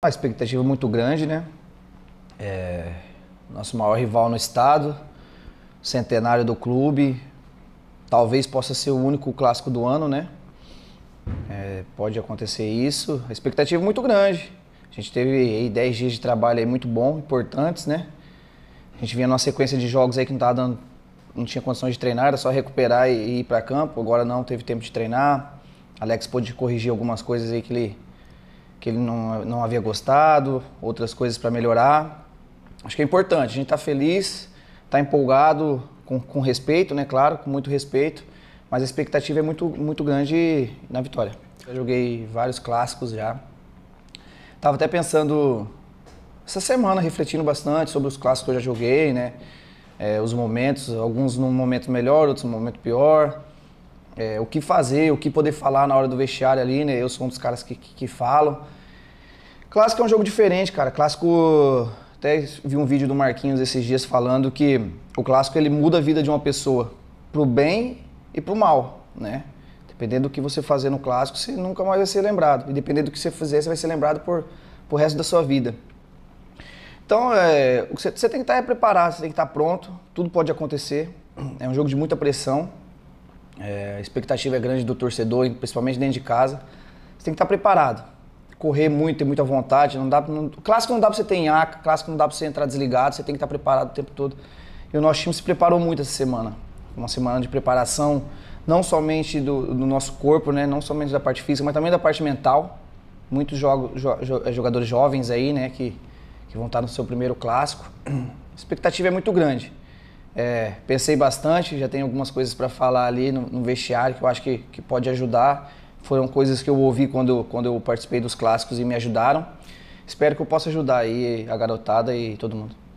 Uma expectativa muito grande, né? É, nosso maior rival no estado, centenário do clube, talvez possa ser o único clássico do ano, né? É, pode acontecer isso. A expectativa é muito grande. A gente teve aí 10 dias de trabalho aí muito bom, importantes, né? A gente vinha numa sequência de jogos aí que não tava dando, não tinha condições de treinar, era só recuperar e ir para campo. Agora não teve tempo de treinar. Alex pôde corrigir algumas coisas aí que ele que ele não, não havia gostado, outras coisas para melhorar. Acho que é importante, a gente está feliz, está empolgado, com, com, respeito, né? Claro, com muito respeito, mas a expectativa é muito, muito grande na vitória. Eu joguei vários clássicos já. estava até pensando essa semana, refletindo bastante sobre os clássicos que eu já joguei, né? É, os momentos, alguns num momento melhor, outros num momento pior é, o que fazer, o que poder falar na hora do vestiário ali, né? Eu sou um dos caras que, que, que falam. Clássico é um jogo diferente, cara. Clássico. Até vi um vídeo do Marquinhos esses dias falando que o clássico ele muda a vida de uma pessoa pro bem e pro mal, né? Dependendo do que você fazer no clássico, você nunca mais vai ser lembrado. E dependendo do que você fizer, você vai ser lembrado por, por resto da sua vida. Então, é, você, você tem que estar tá é preparado, você tem que estar tá pronto. Tudo pode acontecer. É um jogo de muita pressão. É, a expectativa é grande do torcedor, principalmente dentro de casa. Você tem que estar preparado. Correr muito, ter muita vontade. Não dá, não, clássico não dá para você ter AK, clássico não dá para você entrar desligado, você tem que estar preparado o tempo todo. E o nosso time se preparou muito essa semana. Uma semana de preparação, não somente do, do nosso corpo, né? não somente da parte física, mas também da parte mental. Muitos jogo, jo, eh, jogadores jovens aí, né, que, que vão estar no seu primeiro clássico. A expectativa é muito grande. É, pensei bastante, já tem algumas coisas para falar ali no, no, vestiário que eu acho que, que pode ajudar. Foram coisas que eu ouvi quando, quando eu participei dos clássicos e me ajudaram. Espero que eu possa ajudar aí a garotada e todo mundo.